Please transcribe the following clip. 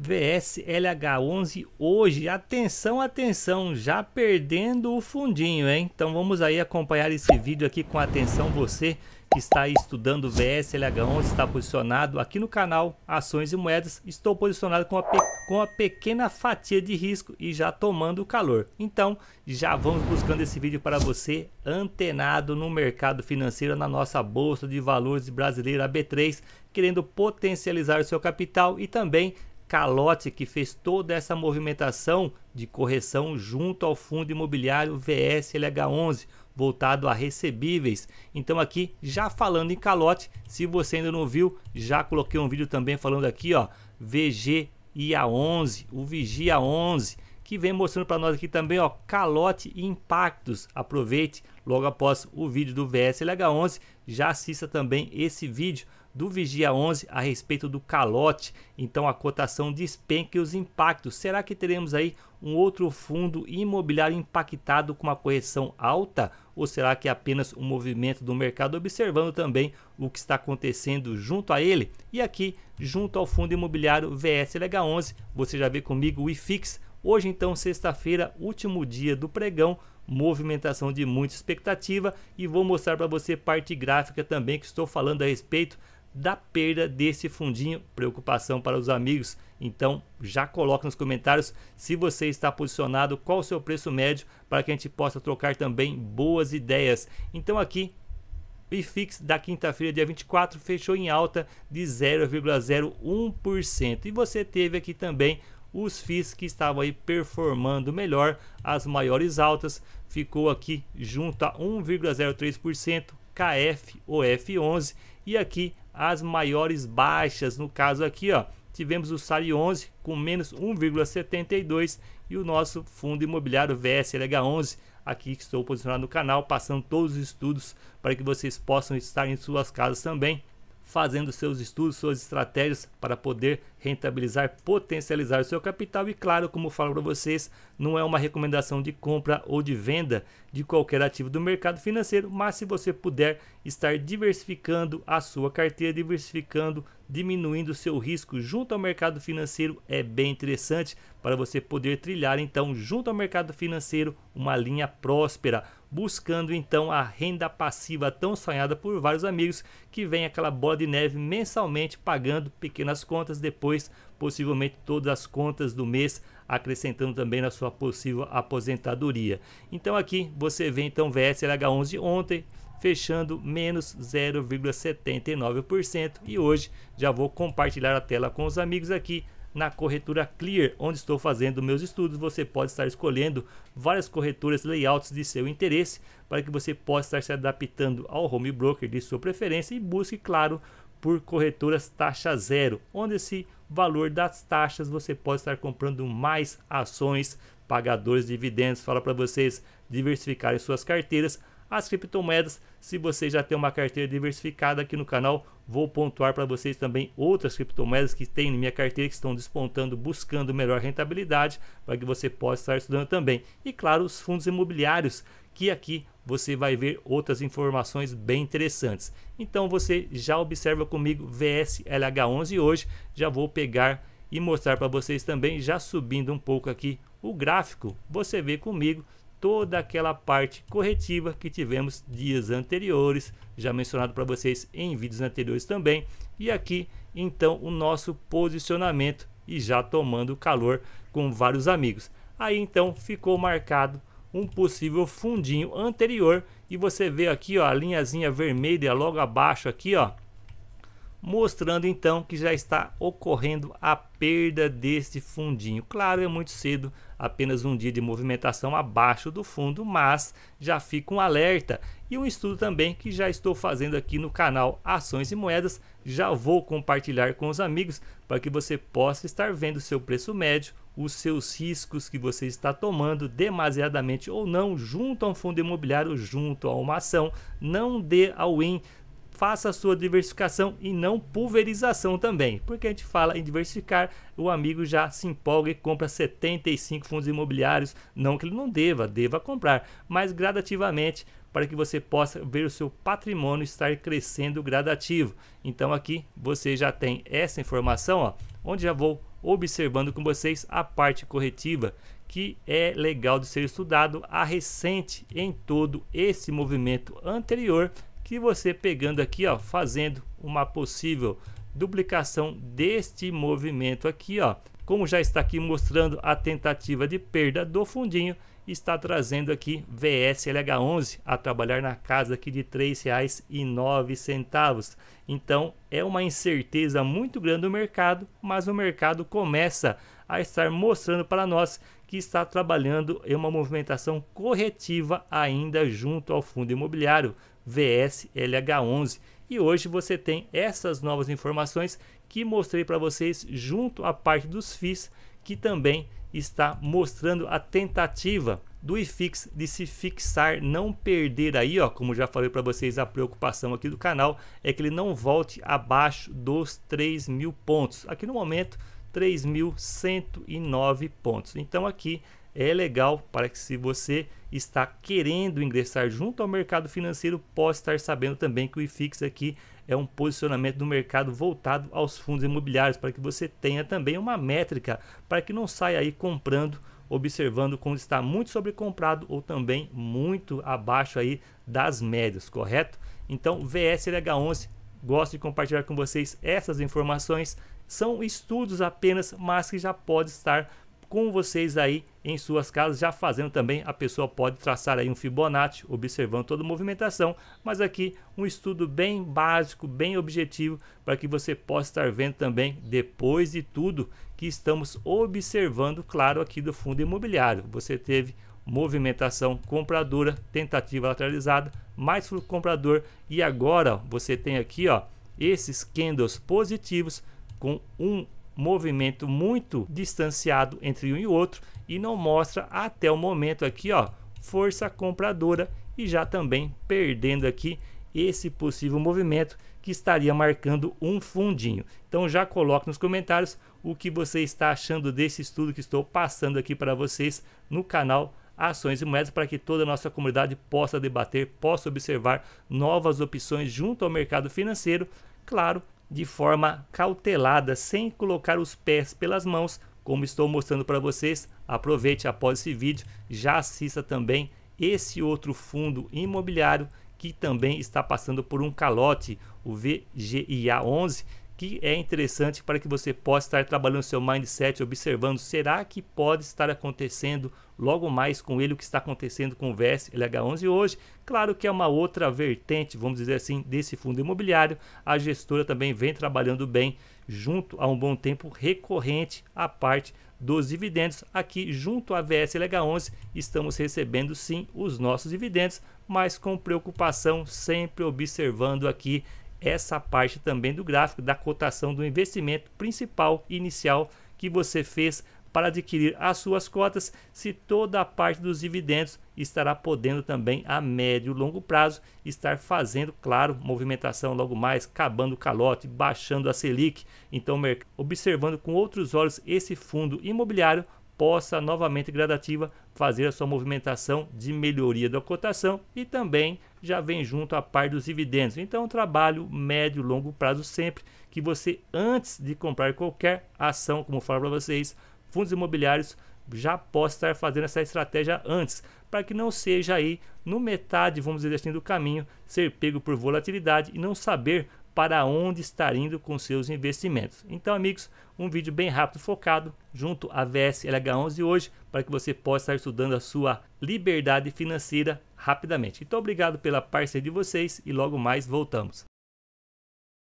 VSLH11 hoje. Atenção, atenção, já perdendo o fundinho, hein? Então vamos aí acompanhar esse vídeo aqui com atenção você que está aí estudando VSLH11, está posicionado aqui no canal Ações e Moedas, estou posicionado com a, com a pequena fatia de risco e já tomando calor. Então, já vamos buscando esse vídeo para você antenado no mercado financeiro na nossa bolsa de valores brasileira B3, querendo potencializar o seu capital e também Calote que fez toda essa movimentação de correção junto ao fundo imobiliário VSLH11 voltado a recebíveis. Então aqui já falando em calote, se você ainda não viu, já coloquei um vídeo também falando aqui, ó, VGIA 11, o Vigia 11, que vem mostrando para nós aqui também, ó, calote e impactos. Aproveite logo após o vídeo do VSLH11, já assista também esse vídeo do Vigia 11 a respeito do calote, então a cotação despenca e os impactos. Será que teremos aí um outro fundo imobiliário impactado com uma correção alta? Ou será que é apenas um movimento do mercado observando também o que está acontecendo junto a ele? E aqui, junto ao fundo imobiliário VSLH11, você já vê comigo o IFIX. Hoje, então, sexta-feira, último dia do pregão, movimentação de muita expectativa e vou mostrar para você parte gráfica também que estou falando a respeito da perda desse fundinho. Preocupação para os amigos. Então, já coloque nos comentários se você está posicionado, qual o seu preço médio, para que a gente possa trocar também boas ideias. Então, aqui o IFIX da quinta-feira, dia 24, fechou em alta de 0,01%. E você teve aqui também os FIIs que estavam aí performando melhor, as maiores altas, ficou aqui junto a 1,03%, KF, OF11 e aqui as maiores baixas. No caso aqui, ó, tivemos o SARI 11 com menos 1,72 e o nosso fundo imobiliário VSLH11 aqui que estou posicionado no canal, passando todos os estudos para que vocês possam estar em suas casas também fazendo seus estudos, suas estratégias para poder rentabilizar, potencializar o seu capital. E claro, como eu falo para vocês, não é uma recomendação de compra ou de venda de qualquer ativo do mercado financeiro, mas se você puder estar diversificando a sua carteira, diversificando, diminuindo o seu risco junto ao mercado financeiro, é bem interessante para você poder trilhar então junto ao mercado financeiro uma linha próspera buscando então a renda passiva tão sonhada por vários amigos, que vem aquela bola de neve mensalmente pagando pequenas contas, depois possivelmente todas as contas do mês, acrescentando também na sua possível aposentadoria. Então aqui você vê então VSLH11 ontem fechando menos 0,79% e hoje já vou compartilhar a tela com os amigos aqui na corretora Clear, onde estou fazendo meus estudos. Você pode estar escolhendo várias corretoras, layouts de seu interesse, para que você possa estar se adaptando ao home broker de sua preferência e busque, claro, por corretoras taxa zero, onde esse valor das taxas você pode estar comprando mais ações, pagadores de dividendos. Fala para vocês diversificarem suas carteiras as criptomoedas. Se você já tem uma carteira diversificada aqui no canal, vou pontuar para vocês também outras criptomoedas que tem na minha carteira que estão despontando, buscando melhor rentabilidade, para que você possa estar estudando também. E claro, os fundos imobiliários, que aqui você vai ver outras informações bem interessantes. Então você já observa comigo VSLH11 hoje, já vou pegar e mostrar para vocês também, já subindo um pouco aqui o gráfico, você vê comigo toda aquela parte corretiva que tivemos dias anteriores, já mencionado para vocês em vídeos anteriores também. E aqui, então, o nosso posicionamento e já tomando calor com vários amigos. Aí então ficou marcado um possível fundinho anterior e você vê aqui ó, a linhazinha vermelha logo abaixo aqui ó, mostrando então que já está ocorrendo a perda deste fundinho. Claro, é muito cedo, apenas um dia de movimentação abaixo do fundo, mas já fica um alerta e um estudo também que já estou fazendo aqui no canal Ações e Moedas, já vou compartilhar com os amigos para que você possa estar vendo o seu preço médio, os seus riscos que você está tomando demasiadamente ou não junto a um fundo imobiliário, junto a uma ação, não dê ao in faça a sua diversificação e não pulverização também. Porque a gente fala em diversificar, o amigo já se empolga e compra 75 fundos imobiliários. Não que ele não deva, deva comprar, mas gradativamente para que você possa ver o seu patrimônio estar crescendo gradativo. Então aqui você já tem essa informação, ó, onde já vou observando com vocês a parte corretiva que é legal de ser estudado a recente em todo esse movimento anterior que você pegando aqui, ó, fazendo uma possível duplicação deste movimento aqui, ó. Como já está aqui mostrando a tentativa de perda do fundinho, está trazendo aqui VSLH11 a trabalhar na casa aqui de R$ 3,09. Então é uma incerteza muito grande no mercado, mas o mercado começa a estar mostrando para nós que está trabalhando em uma movimentação corretiva ainda junto ao fundo imobiliário. VSLH11. E hoje você tem essas novas informações que mostrei para vocês junto à parte dos FIIs, que também está mostrando a tentativa do IFIX de se fixar, não perder aí, ó, como já falei para vocês, a preocupação aqui do canal é que ele não volte abaixo dos 3 mil pontos. Aqui no momento, 3.109 pontos. Então aqui é legal para que se você está querendo ingressar junto ao mercado financeiro, possa estar sabendo também que o IFIX aqui é um posicionamento do mercado voltado aos fundos imobiliários, para que você tenha também uma métrica, para que não saia aí comprando, observando quando está muito sobrecomprado ou também muito abaixo aí das médias, correto? Então, VSLH11, gosto de compartilhar com vocês essas informações, são estudos apenas, mas que já pode estar com vocês aí em suas casas, já fazendo também, a pessoa pode traçar aí um Fibonacci, observando toda a movimentação, mas aqui um estudo bem básico, bem objetivo, para que você possa estar vendo também, depois de tudo, que estamos observando, claro, aqui do fundo imobiliário. Você teve movimentação compradora, tentativa lateralizada, mais fluxo comprador, e agora você tem aqui ó, esses candles positivos com um movimento muito distanciado entre um e outro e não mostra até o momento aqui, ó, força compradora e já também perdendo aqui esse possível movimento que estaria marcando um fundinho. Então já coloque nos comentários o que você está achando desse estudo que estou passando aqui para vocês no canal Ações e Moedas para que toda a nossa comunidade possa debater, possa observar novas opções junto ao mercado financeiro, claro, de forma cautelada, sem colocar os pés pelas mãos, como estou mostrando para vocês. Aproveite após esse vídeo, já assista também esse outro fundo imobiliário que também está passando por um calote, o VGIA 11, que é interessante para que você possa estar trabalhando seu mindset, observando será que pode estar acontecendo logo mais com ele o que está acontecendo com o VS LH11 hoje. Claro que é uma outra vertente, vamos dizer assim, desse fundo imobiliário. A gestora também vem trabalhando bem junto a um bom tempo recorrente a parte dos dividendos. Aqui junto à VS LH11 estamos recebendo sim os nossos dividendos, mas com preocupação, sempre observando aqui essa parte também do gráfico da cotação do investimento principal inicial que você fez para adquirir as suas cotas, se toda a parte dos dividendos estará podendo também a médio e longo prazo estar fazendo, claro, movimentação logo mais, acabando o calote, baixando a Selic. Então, observando com outros olhos esse fundo imobiliário possa novamente gradativa fazer a sua movimentação de melhoria da cotação e também já vem junto a par dos dividendos. Então, é um trabalho médio, longo prazo sempre que você, antes de comprar qualquer ação, como eu falo para vocês, fundos imobiliários, já possa estar fazendo essa estratégia antes, para que não seja aí no metade, vamos dizer assim, do caminho, ser pego por volatilidade e não saber para onde estar indo com seus investimentos. Então, amigos, um vídeo bem rápido focado junto à vslh 11 hoje, para que você possa estar estudando a sua liberdade financeira rapidamente. Então, obrigado pela parceria de vocês e logo mais voltamos.